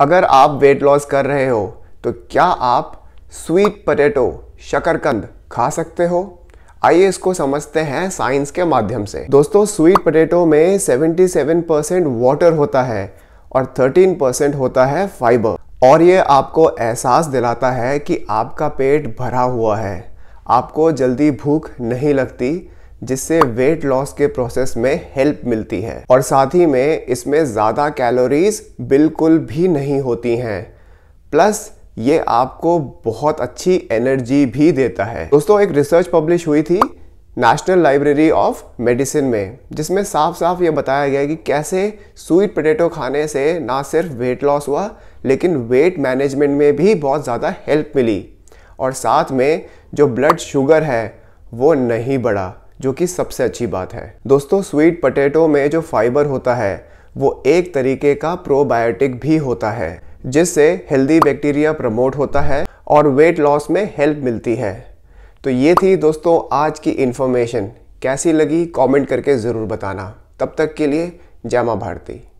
अगर आप weight loss कर रहे हो तो क्या आप स्वीट पटेटो शकरकंद खा सकते हो आइए इसको समझते हैं साइंस के माध्यम से दोस्तों स्वीट पटेटो में 77 परसेंट वाटर होता है और 13 परसेंट होता है फाइबर और ये आपको एहसास दिलाता है कि आपका पेट भरा हुआ है आपको जल्दी भूख नहीं लगती जिससे वेट लॉस के प्रोसेस में हेल्प मिलती है और साथ ही में इसमें ज़्यादा कैलोरीज बिल्कुल भी नहीं होती हैं प्लस ये आपको बहुत अच्छी एनर्जी भी देता है दोस्तों एक रिसर्च पब्लिश हुई थी नेशनल लाइब्रेरी ऑफ मेडिसिन में जिसमें साफ साफ ये बताया गया कि कैसे स्वीट पोटैटो खाने से ना सिर्फ वेट लॉस हुआ लेकिन वेट मैनेजमेंट में भी बहुत ज़्यादा हेल्प मिली और साथ में जो ब्लड शुगर है वो नहीं बढ़ा जो कि सबसे अच्छी बात है दोस्तों स्वीट पटेटो में जो फाइबर होता है वो एक तरीके का प्रोबायोटिक भी होता है जिससे हेल्दी बैक्टीरिया प्रमोट होता है और वेट लॉस में हेल्प मिलती है तो ये थी दोस्तों आज की इन्फॉर्मेशन कैसी लगी कमेंट करके ज़रूर बताना तब तक के लिए जय माँ भारती